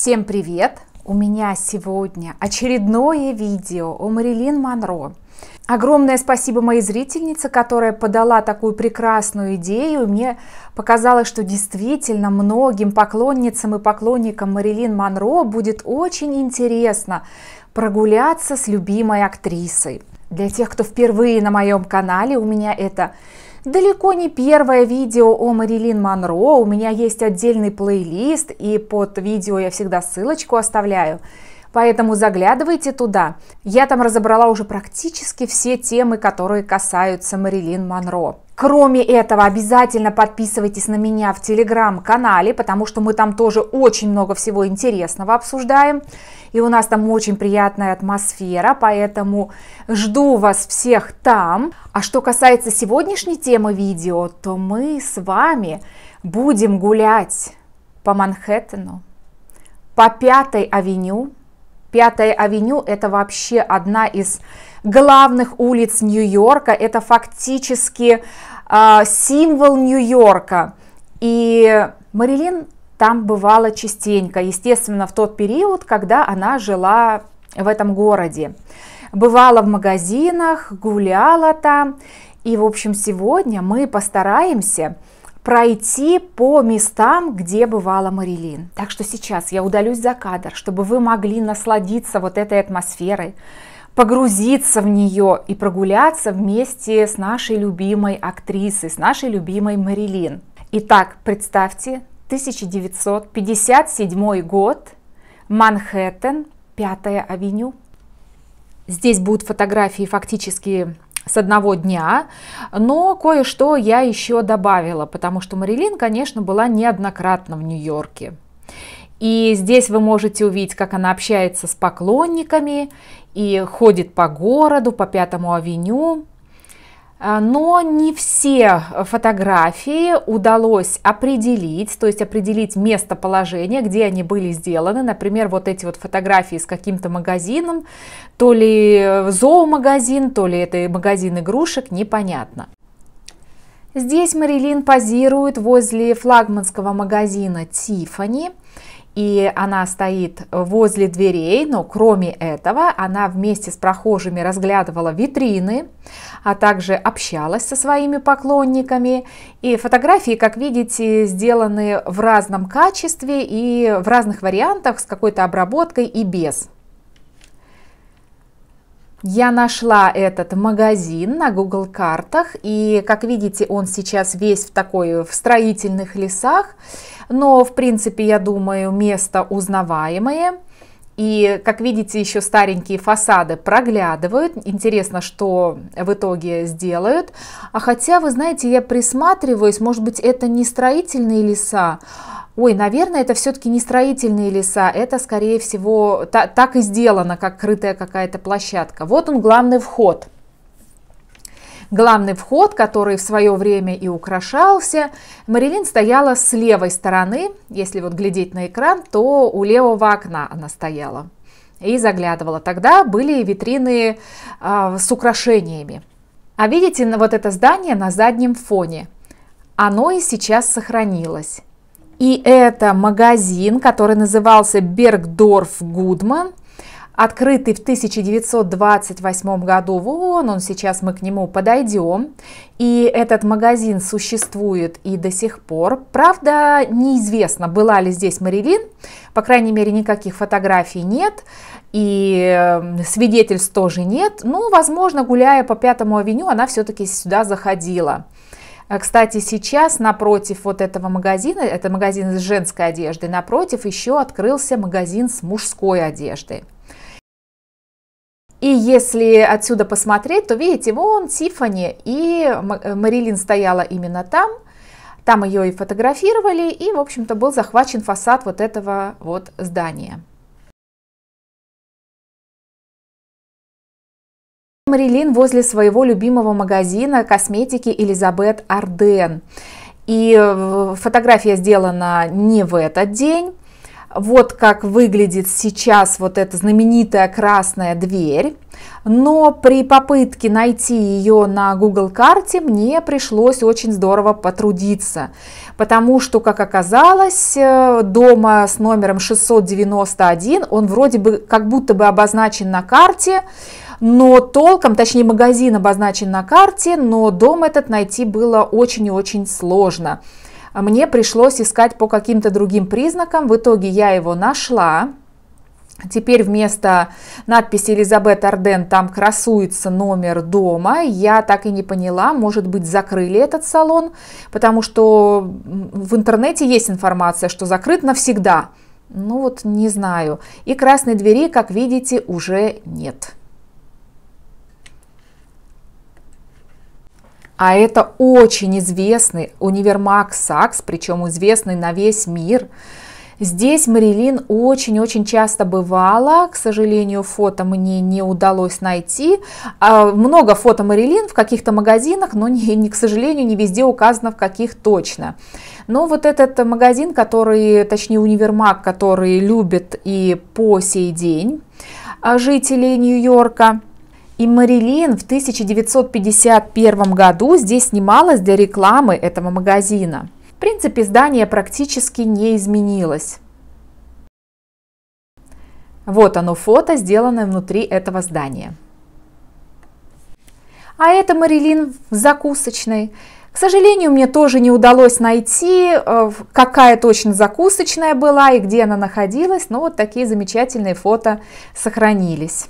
Всем привет! У меня сегодня очередное видео о Марилин Монро. Огромное спасибо моей зрительнице, которая подала такую прекрасную идею. Мне показалось, что действительно многим поклонницам и поклонникам Марилин Монро будет очень интересно прогуляться с любимой актрисой. Для тех, кто впервые на моем канале, у меня это далеко не первое видео о Марилин Монро. У меня есть отдельный плейлист, и под видео я всегда ссылочку оставляю. Поэтому заглядывайте туда. Я там разобрала уже практически все темы, которые касаются Марилин Монро. Кроме этого, обязательно подписывайтесь на меня в телеграм-канале, потому что мы там тоже очень много всего интересного обсуждаем. И у нас там очень приятная атмосфера, поэтому жду вас всех там. А что касается сегодняшней темы видео, то мы с вами будем гулять по Манхэттену, по Пятой авеню. Пятая авеню – это вообще одна из главных улиц Нью-Йорка. Это фактически а, символ Нью-Йорка. И Марилин там бывала частенько, естественно, в тот период, когда она жила в этом городе. Бывала в магазинах, гуляла там. И, в общем, сегодня мы постараемся пройти по местам, где бывала Марилин. Так что сейчас я удалюсь за кадр, чтобы вы могли насладиться вот этой атмосферой, погрузиться в нее и прогуляться вместе с нашей любимой актрисой, с нашей любимой Марилин. Итак, представьте, 1957 год, Манхэттен, 5 авеню. Здесь будут фотографии фактически с одного дня, но кое-что я еще добавила, потому что Марилин, конечно, была неоднократно в Нью-Йорке. И здесь вы можете увидеть, как она общается с поклонниками и ходит по городу, по Пятому авеню. А, но не все фотографии удалось определить, то есть определить местоположение, где они были сделаны. Например, вот эти вот фотографии с каким-то магазином, то ли э, зоомагазин, то ли это магазин игрушек, непонятно. Здесь Марилин позирует возле флагманского магазина Тифани и она стоит возле дверей, но кроме этого она вместе с прохожими разглядывала витрины, а также общалась со своими поклонниками. И фотографии, как видите, сделаны в разном качестве и в разных вариантах с какой-то обработкой и без. Я нашла этот магазин на Google картах, и как видите, он сейчас весь в такой в строительных лесах, но в принципе, я думаю, место узнаваемое. И, как видите, еще старенькие фасады проглядывают. Интересно, что в итоге сделают. А хотя, вы знаете, я присматриваюсь, может быть, это не строительные леса, ой, наверное, это все-таки не строительные леса, это, скорее всего, та, так и сделано, как крытая какая-то площадка. Вот он, главный вход. Главный вход, который в свое время и украшался, Марилин стояла с левой стороны, если вот глядеть на экран, то у левого окна она стояла и заглядывала. Тогда были витрины э, с украшениями. А видите, вот это здание на заднем фоне, оно и сейчас сохранилось. И это магазин, который назывался Бергдорф Гудман, открытый в 1928 году в он сейчас мы к нему подойдем. И этот магазин существует и до сих пор. Правда, неизвестно, была ли здесь Марилин, по крайней мере, никаких фотографий нет, и эм, свидетельств тоже нет. Но, ну, возможно, гуляя по Пятому авеню, она все-таки сюда заходила. А, кстати, сейчас напротив вот этого магазина, это магазин с женской одеждой, напротив еще открылся магазин с мужской одеждой. И если отсюда посмотреть, то видите, вон Тифани и Марилин э, стояла именно там. Там ее и фотографировали, и, в общем-то, был захвачен фасад вот этого вот здания. Марилин возле своего любимого магазина косметики Элизабет Арден. И э, фотография сделана не в этот день. Вот как выглядит сейчас вот эта знаменитая красная дверь. Но при попытке найти ее на Google карте мне пришлось очень здорово потрудиться, потому что, как оказалось, э, дома с номером 691 он вроде бы как будто бы обозначен на карте, но толком, точнее магазин обозначен на карте, но дом этот найти было очень и очень сложно. Мне пришлось искать по каким-то другим признакам, в итоге я его нашла, Теперь вместо надписи Элизабет Арден там красуется номер дома. Я так и не поняла, может быть, закрыли этот салон, потому что в интернете есть информация, что закрыт навсегда. Ну вот не знаю. И красной двери, как видите, уже нет. А это очень известный универмаг Сакс, причем известный на весь мир. Здесь Марилин очень-очень часто бывала, к сожалению, фото мне не удалось найти. А, много фото Марилин в каких-то магазинах, но, не, не, к сожалению, не везде указано, в каких точно. Но вот этот магазин, который, точнее универмаг, который любит и по сей день а, жители Нью-Йорка – и Марилин в 1951 году здесь снималась для рекламы этого магазина. В принципе, здание практически не изменилось. Вот оно фото, сделанное внутри этого здания. А это Марилин в закусочной. К сожалению, мне тоже не удалось найти, э, какая точно закусочная была и где она находилась, но вот такие замечательные фото сохранились.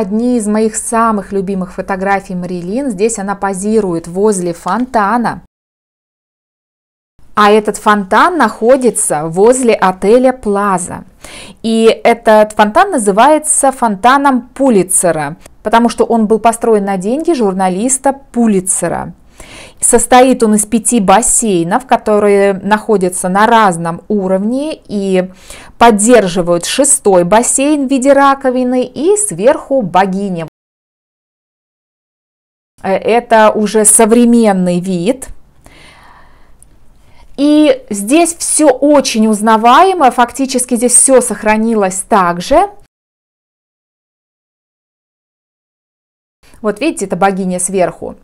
одни из моих самых любимых фотографий Марилин. Здесь она позирует возле фонтана. А этот фонтан находится возле отеля Плаза. И этот фонтан называется фонтаном Пулицера, потому что он был построен на деньги журналиста Пулицера. Состоит он из пяти бассейнов, которые находятся на разном уровне и поддерживают шестой бассейн в виде раковины и сверху богиня. Э, это уже современный вид. И здесь все очень узнаваемо, фактически здесь все сохранилось так же. Вот видите, это богиня сверху.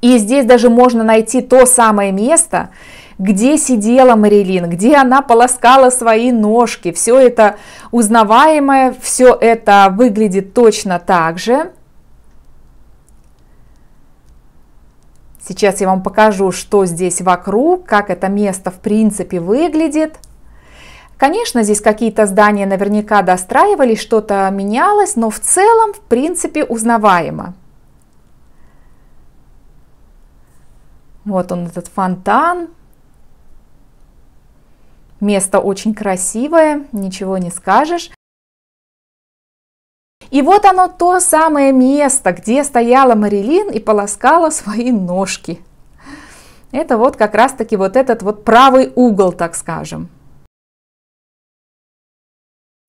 И здесь даже можно найти то самое место, где сидела Марилин, где она полоскала свои ножки. Все это узнаваемое, все это выглядит точно так же. Сейчас я вам покажу, что здесь вокруг, как это место в принципе выглядит. Конечно, здесь какие-то здания наверняка достраивались, что-то менялось, но в целом, в принципе, узнаваемо. Вот он, этот фонтан. Место очень красивое, ничего не скажешь. И вот оно то самое место, где стояла Марилин и полоскала свои ножки. Это вот как раз-таки вот этот вот правый угол, так скажем.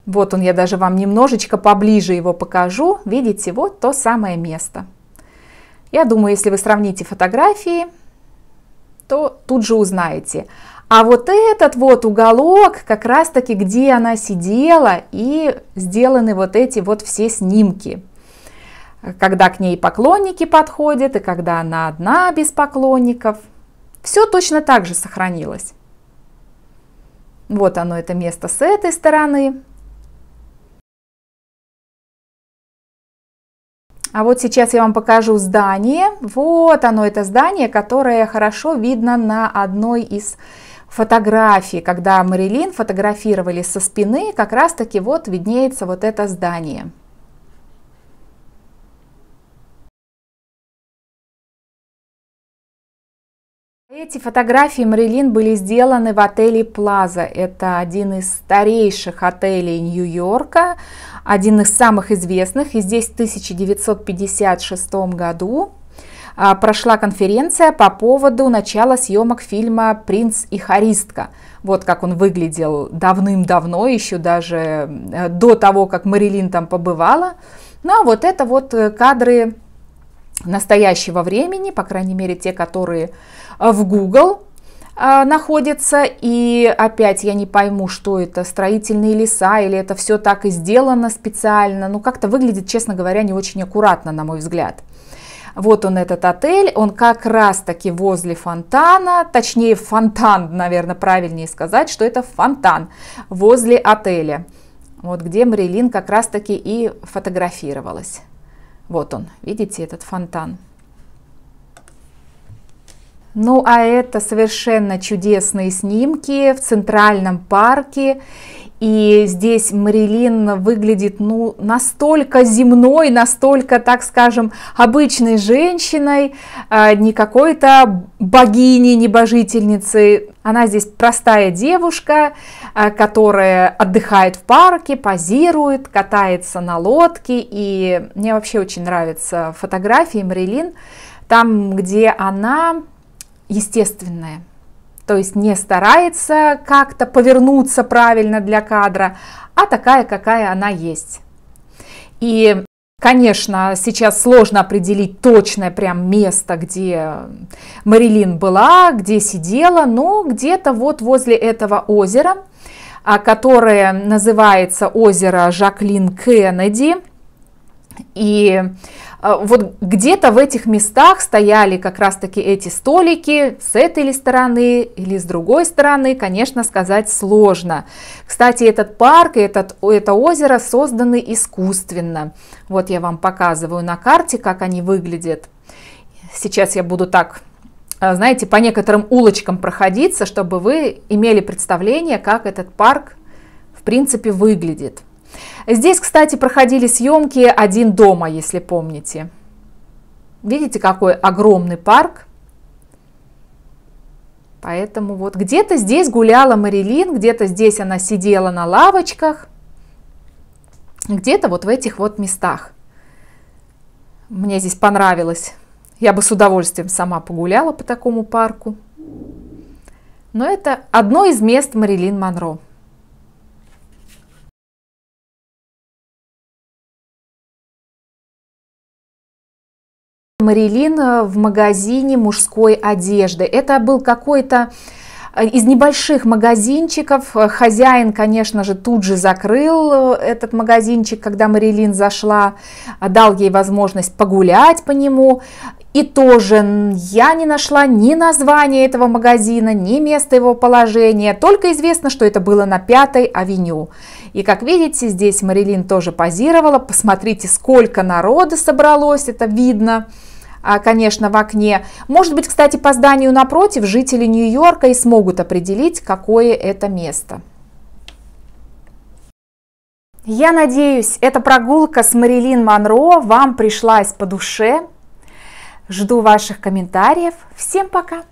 Вот он, я даже вам немножечко поближе его покажу. Видите, вот то самое место. Я думаю, если вы сравните фотографии, то тут же узнаете. А вот этот вот уголок, как раз таки, где она сидела, и сделаны вот эти вот все снимки. Когда к ней поклонники подходят, и когда она одна без поклонников. Все точно так же сохранилось. Вот оно, это место с этой стороны. А вот сейчас я вам покажу здание. Вот оно, это здание, которое хорошо видно на одной из фотографий, когда Марилин фотографировали со спины, как раз таки вот виднеется вот это здание. Эти фотографии Марилин были сделаны в отеле Плаза. Это один из старейших отелей Нью-Йорка, один из самых известных. И здесь в 1956 году а, прошла конференция по поводу начала съемок фильма «Принц и харистка». Вот как он выглядел давным-давно, еще даже э, до того, как Марилин там побывала. Ну а вот это вот э, кадры настоящего времени, по крайней мере те, которые э, в Google э, находятся. И опять я не пойму, что это, строительные леса или это все так и сделано специально. Ну как-то выглядит, честно говоря, не очень аккуратно, на мой взгляд. Вот он этот отель, он как раз таки возле фонтана, точнее фонтан, наверное, правильнее сказать, что это фонтан возле отеля. Вот где Марилин как раз таки и фотографировалась. Вот он, видите этот фонтан? Ну а это совершенно чудесные снимки в Центральном парке. И здесь Марилин выглядит ну, настолько земной, настолько, так скажем, обычной женщиной, а, не какой-то богини, небожительницы. Она здесь простая девушка, а, которая отдыхает в парке, позирует, катается на лодке. И мне вообще очень нравятся фотографии Марилин, там, где она естественное. То есть не старается как-то повернуться правильно для кадра, а такая, какая она есть. И, конечно, сейчас сложно определить точное прям место, где Марилин была, где сидела, но где-то вот возле этого озера, а, которое называется озеро Жаклин Кеннеди, и а, вот где-то в этих местах стояли как раз-таки эти столики с этой ли стороны или с другой стороны, конечно, сказать сложно. Кстати, этот парк и этот, это озеро созданы искусственно. Вот я вам показываю на карте, как они выглядят. Сейчас я буду так, а, знаете, по некоторым улочкам проходиться, чтобы вы имели представление, как этот парк в принципе выглядит. Здесь, кстати, проходили съемки «Один дома», если помните. Видите, какой огромный парк. Поэтому вот где-то здесь гуляла Марилин, где-то здесь она сидела на лавочках, где-то вот в этих вот местах. Мне здесь понравилось. Я бы с удовольствием сама погуляла по такому парку. Но это одно из мест Марилин Монро. Марилин э, в магазине мужской одежды. Это был какой-то э, из небольших магазинчиков. Э, хозяин, конечно же, тут же закрыл этот магазинчик, когда Марилин зашла, дал ей возможность погулять по нему. И тоже я не нашла ни названия этого магазина, ни места его положения, только известно, что это было на Пятой авеню. И как видите, здесь Марилин тоже позировала, посмотрите, сколько народа собралось, это видно. А, конечно, в окне. Может быть, кстати, по зданию напротив жители Нью-Йорка и смогут определить, какое это место. Я надеюсь, эта прогулка с Марилин Монро вам пришлась по душе. Жду ваших комментариев. Всем пока!